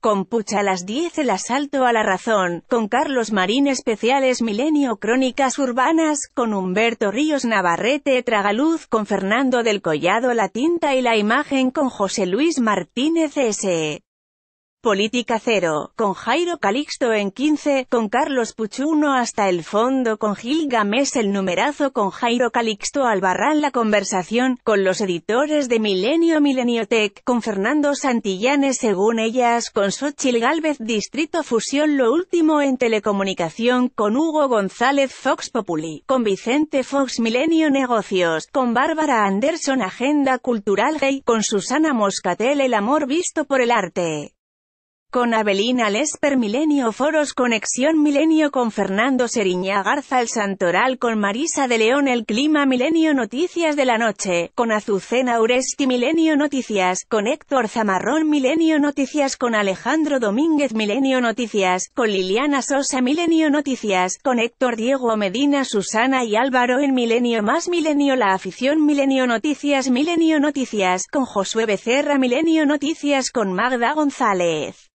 Con Pucha a las 10 el asalto a la razón, con Carlos Marín especiales Milenio Crónicas Urbanas, con Humberto Ríos Navarrete Tragaluz, con Fernando del Collado La Tinta y la Imagen, con José Luis Martínez S. Política Cero, con Jairo Calixto en 15, con Carlos Puchuno hasta el fondo, con Gil el numerazo, con Jairo Calixto Albarrán la conversación, con los editores de Milenio Tech, con Fernando Santillanes según ellas, con Xochil Gálvez Distrito Fusión lo último en Telecomunicación, con Hugo González Fox Populi, con Vicente Fox Milenio Negocios, con Bárbara Anderson Agenda Cultural Gay, con Susana Moscatel El Amor Visto por el Arte. Con Abelina Lesper Milenio Foros Conexión Milenio con Fernando Seriña Garza El Santoral con Marisa de León El Clima Milenio Noticias de la Noche, con Azucena Uresti Milenio Noticias, con Héctor Zamarrón Milenio Noticias con Alejandro Domínguez Milenio Noticias, con Liliana Sosa Milenio Noticias, con Héctor Diego Medina Susana y Álvaro en Milenio Más Milenio La Afición Milenio Noticias Milenio Noticias, con Josué Becerra Milenio Noticias con Magda González.